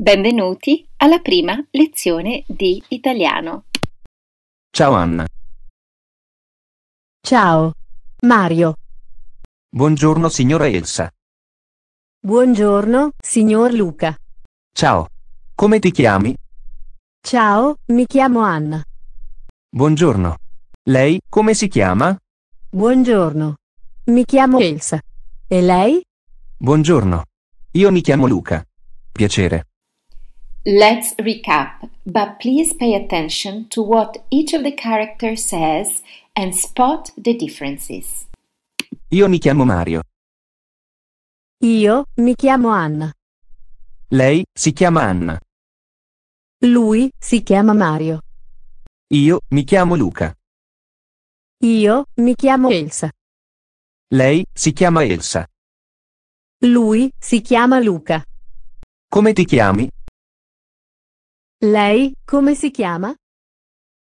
Benvenuti alla prima lezione di italiano. Ciao Anna. Ciao, Mario. Buongiorno signora Elsa. Buongiorno, signor Luca. Ciao. Come ti chiami? Ciao, mi chiamo Anna. Buongiorno. Lei, come si chiama? Buongiorno. Mi chiamo Elsa. E lei? Buongiorno. Io mi chiamo Luca. Piacere. Let's recap, but please pay attention to what each of the characters says and spot the differences. Io mi chiamo Mario. Io mi chiamo Anna. Lei si chiama Anna. Lui si chiama Mario. Io mi chiamo Luca. Io mi chiamo Elsa. Lei si chiama Elsa. Lui si chiama Luca. Come ti chiami? Lei, come si chiama?